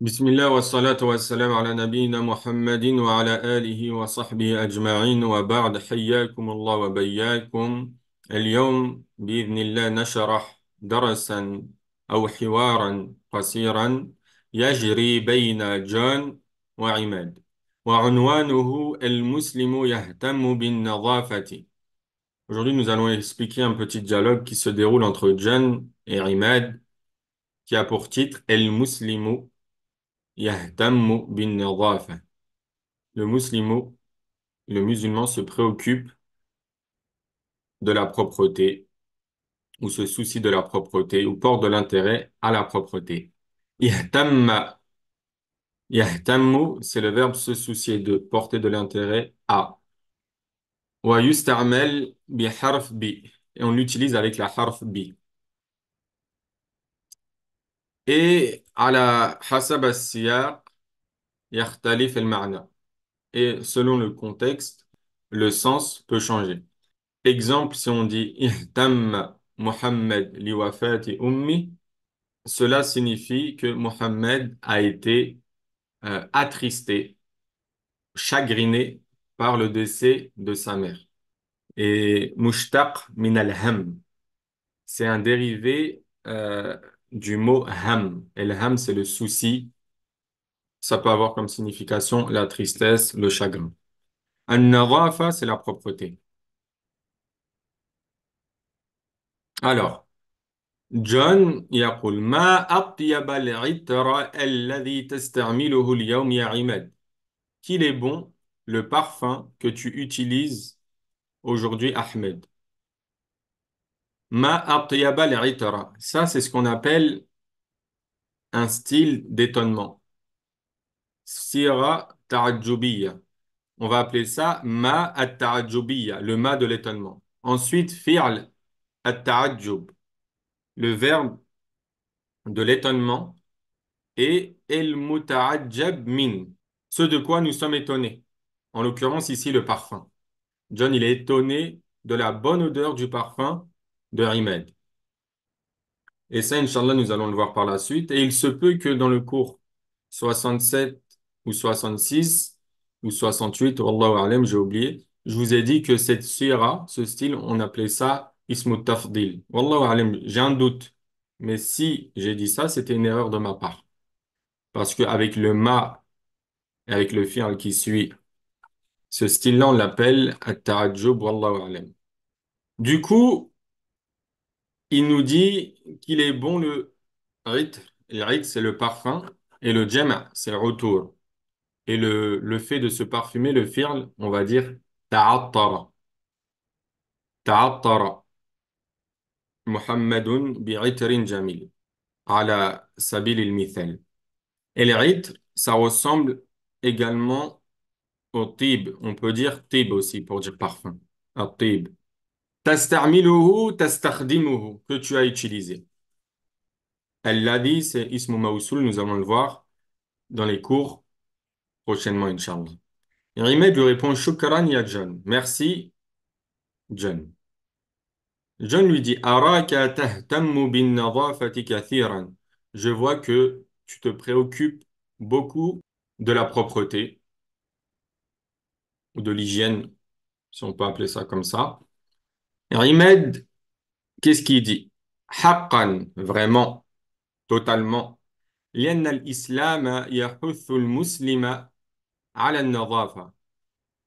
بسم الله والصلاة والسلام على نبينا محمد وعلى آله وصحبه أجمعين وبعد حياكم الله وبياكم اليوم بإذن الله نشرح درسا أو حوارا قصيرا يجري بين جان وعماد وعنوانه المسلم يهتم بالنظافة Aujourd'hui, nous allons expliquer un petit dialogue qui se déroule entre Jan et Imad, qui a pour titre El Muslimu Le musulman, le musulman se préoccupe de la propreté ou se soucie de la propreté ou porte de l'intérêt à la propreté. c'est le verbe se soucier de, porter de l'intérêt à. Et on l'utilise avec la harf bi. Et Et selon le contexte, le sens peut changer. Exemple, si on dit Muhammad liwafati ummi, cela signifie que Muhammad a été euh, attristé, chagriné par le décès de sa mère. Et Mushtaq min al c'est un dérivé. Euh, du mot ham. Et le ham, c'est le souci. Ça peut avoir comme signification la tristesse, le chagrin. an c'est la propreté. Alors, John il ma. Qu'il est bon le parfum que tu utilises aujourd'hui, Ahmed. Ma Ça, c'est ce qu'on appelle un style d'étonnement. Sira ta'ajjubiyya. On va appeler ça ma at le ma de l'étonnement. Ensuite, fi'l at le verbe de l'étonnement et el muta'ajjab min, ce de quoi nous sommes étonnés. En l'occurrence ici le parfum. John, il est étonné de la bonne odeur du parfum de Et ça, Inch'Allah, nous allons le voir par la suite. Et il se peut que dans le cours 67 ou 66 ou 68, Wallahu j'ai oublié, je vous ai dit que cette sira, ce style, on appelait ça ismutafdil. Tafdil. Wallahu j'ai un doute. Mais si j'ai dit ça, c'était une erreur de ma part. Parce qu'avec le ma et avec le fi'al qui suit, ce style-là, on l'appelle at Wallahu Du coup, il nous dit qu'il est bon le rite. Le rite, c'est le parfum. Et le jama, c'est le retour. Et le, fait de se parfumer, le firl, on va dire ta'attara. Ta'attara. Muhammadun bi'itrin jamil. Ala sabil il Et le rite, ça ressemble également au tib. On peut dire tib aussi pour dire parfum. Un tib Tastarmiluhu, tastakhdimuhu »« que tu as utilisé. Elle l'a dit, c'est Ismou nous allons le voir dans les cours prochainement, Inch'Allah. Rimed lui répond Shukran ya John. Merci, John. John lui dit Araka tahtammu bin nadafati Je vois que tu te préoccupes beaucoup de la propreté ou de l'hygiène, si on peut appeler ça comme ça. Rimed, qu'est-ce qu'il dit Haqqan, vraiment, totalement.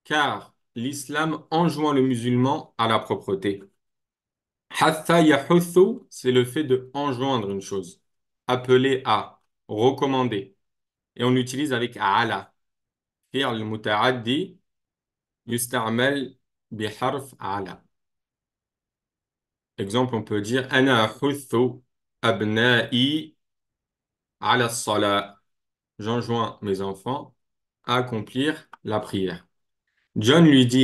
car l'islam enjoint le musulman à la propreté. Hatha yahuthu, c'est le fait de enjoindre une chose, appeler à, recommander. Et on l'utilise avec ala. al muta'addi yusta'mal biharf ala. Exemple, on peut dire Ana abna'i J'enjoins mes enfants à accomplir la prière. John lui dit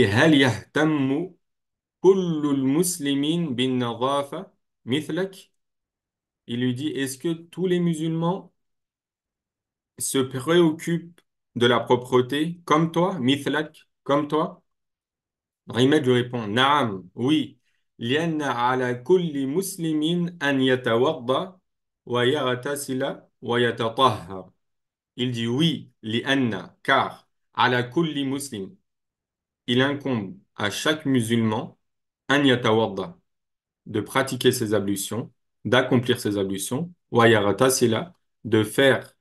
Il lui dit Est-ce que tous les musulmans se préoccupent de la propreté comme toi, mithlak, comme toi Rimed lui répond Naam, oui. Lianna ala kulli muslimin anyatawarba wayarata sila wa pahar Il dit oui li anna car ala kulli muslim il incombe à chaque musulman anyatawarba de pratiquer ses ablutions, d'accomplir ses ablutions wayaratasilla de faire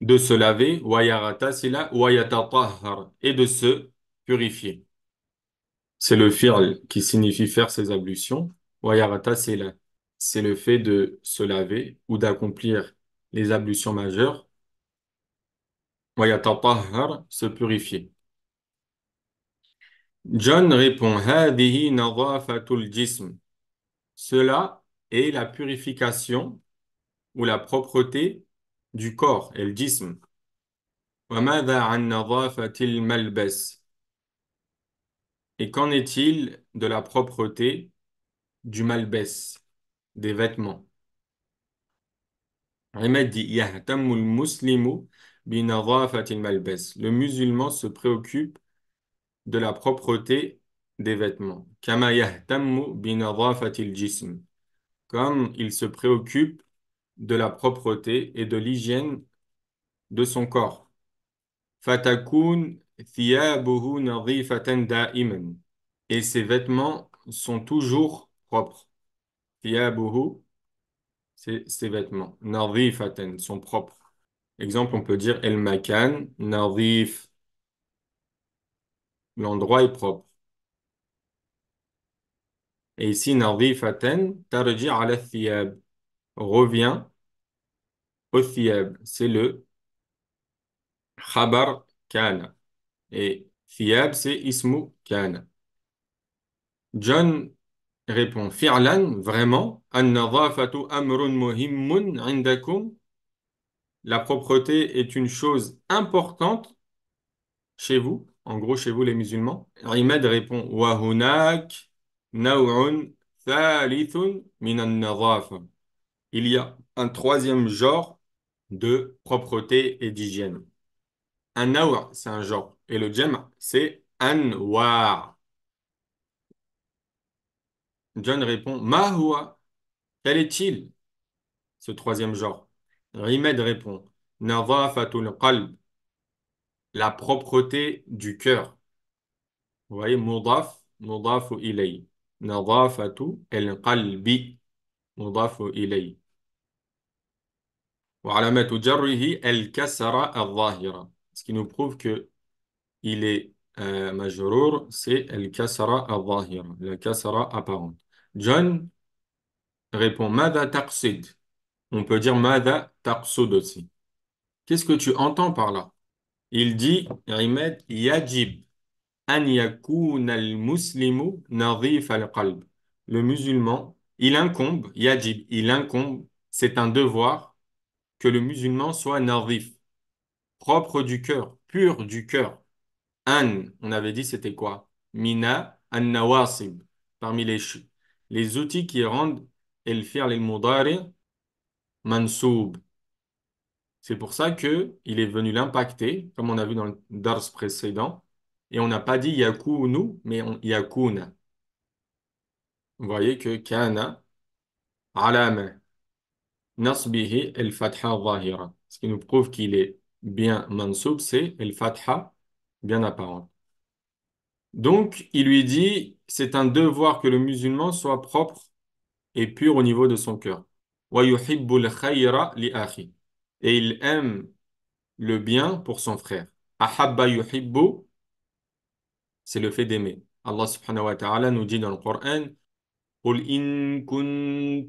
de se laver wayarata sila wayata pahar et de se purifier. C'est le fi'r qui signifie faire ses ablutions. c'est c'est le fait de se laver ou d'accomplir les ablutions majeures. se purifier. John répond jism. Cela est la purification ou la propreté du corps, el jism. Wa et qu'en est-il de la propreté, du malbès, des vêtements Le musulman se préoccupe de la propreté des vêtements. Comme il se préoccupe de la propreté et de l'hygiène de son corps. Fatakun et ses vêtements sont toujours propres. ces ses vêtements. sont propres. Exemple, on peut dire El Makan, L'endroit est propre. Et ici, nadhifatan, tarji ala Revient au thiab C'est le khabar kana. Et fiab, c'est Ismu Kana. John répond Firlan, vraiment, amrun indakum. La propreté est une chose importante chez vous, en gros chez vous les musulmans. Rimed répond thalithun Il y a un troisième genre de propreté et d'hygiène. Un nawa, c'est un genre. Et le jam, c'est anwa. John répond Mahua, quel est-il ce troisième genre Rimed répond Nadafatul qalb, la propreté du cœur. Vous voyez, mudaf, Mudaf ilay. Nadafatu el qalbi, Mudaf ilay. el جره al الظاهرة ce qui nous prouve que il est euh, c'est el kassara al-zahir, le kassara apparente. John répond Mada taqsid. On peut dire Mada taqsud aussi. Qu'est-ce que tu entends par là Il dit yajib an al-muslimu al-qalb. Le musulman, il incombe, yajib, il incombe, c'est un devoir que le musulman soit nadhif, propre du cœur, pur du cœur. An, on avait dit c'était quoi Mina an-nawasib, parmi les, les outils qui rendent el fi'l al-mudari mansoub. C'est pour ça que il est venu l'impacter, comme on a vu dans le dars précédent, et on n'a pas dit yakounu » mais on, Vous voyez que kana alame »« nasbihi el fatha zahira, ce qui nous prouve qu'il est bien mansoub, c'est el fatha bien apparente. Donc, il lui dit, c'est un devoir que le musulman soit propre et pur au niveau de son cœur. Et il aime le bien pour son frère. c'est le fait d'aimer. Allah subhanahu wa ta'ala nous dit dans le Coran, si vous prétendez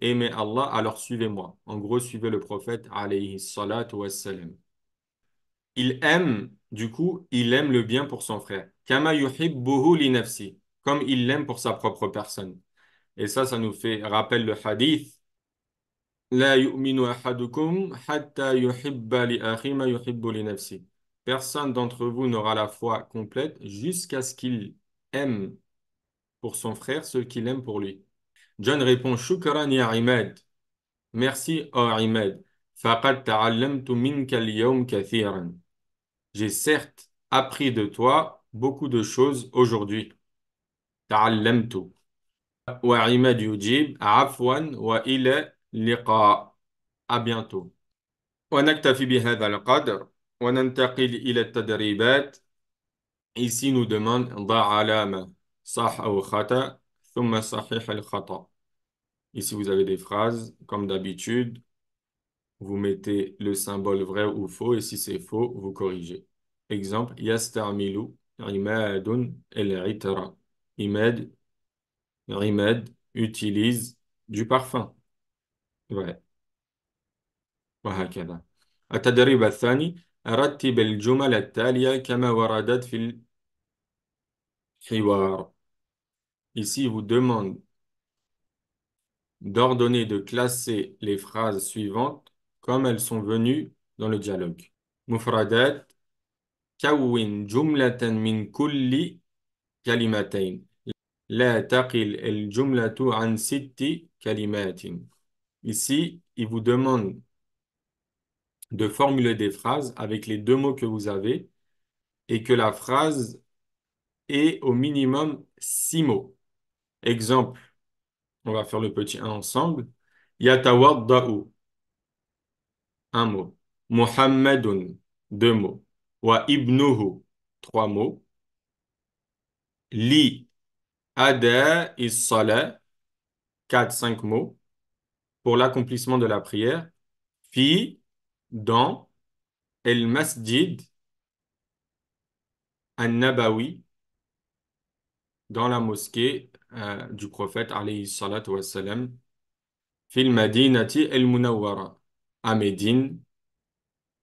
aimer Allah, alors suivez-moi. En gros, suivez le prophète alayhi Il aime, du coup, il aime le bien pour son frère. Comme il l'aime pour sa propre personne. Et ça, ça nous fait, rappel le hadith la yu'minu ahadukum hatta yuhibba li ma yuhibbu li Personne d'entre vous n'aura la foi complète jusqu'à ce qu'il aime pour son frère ce qu'il aime pour lui. John répond Shukran ya Imad. Merci, ô oh Imad. Faqad ta'allamtu minka al-yawm J'ai certes appris de toi beaucoup de choses aujourd'hui. Ta'allamtu. Wa Imad yujib afwan wa ila à bientôt ici nous demande ici vous avez des phrases comme d'habitude vous mettez le symbole vrai ou faux et si c'est faux vous corrigez exemple utilise du parfum right وهكذا التدريب الثاني رتب الجمل التالية كما وردت في الحوار Ici, vous demande d'ordonner, de classer les phrases suivantes comme elles sont venues dans le dialogue. مفردات كون جملة من كل كلمتين لا تقل الجملة عن ست كلمات Ici, il vous demande de formuler des phrases avec les deux mots que vous avez et que la phrase ait au minimum six mots. Exemple, on va faire le petit 1 ensemble. Yatawadda'u, un mot. Muhammadun, deux mots. Wa ibnuhu, trois mots. Li, ada is quatre, cinq mots pour l'accomplissement de la prière, fi dans el masjid an-Nabawi, dans la mosquée euh, du prophète alayhi salam, wassalam, fil madinati el munawwara, à Médine,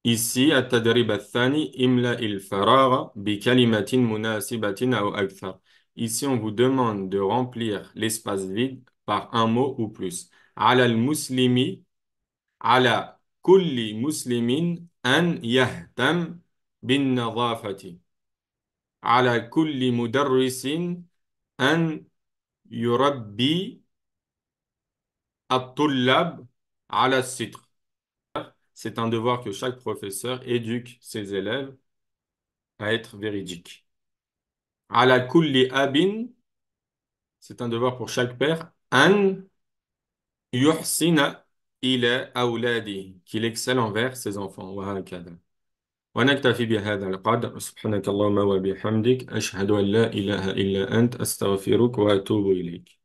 ici à Tadrib imla il faragha bi kalimatin munasibatin ou akthar. Ici, on vous demande de remplir l'espace vide par un mot ou plus. على المسلم على كل مسلم أن يهتم بالنظافة على كل مدرس أن يربي الطلاب على الصدق C'est un devoir que chaque professeur éduque ses élèves à être véridiques. Ala kulli abin, c'est un devoir pour chaque père. An, يحسن إلى أولاده qu'il excelle envers ses enfants وهكذا ونكتفي بهذا القدر سبحانك اللهم وبحمدك أشهد أن لا إله إلا أنت أستغفرك وأتوب إليك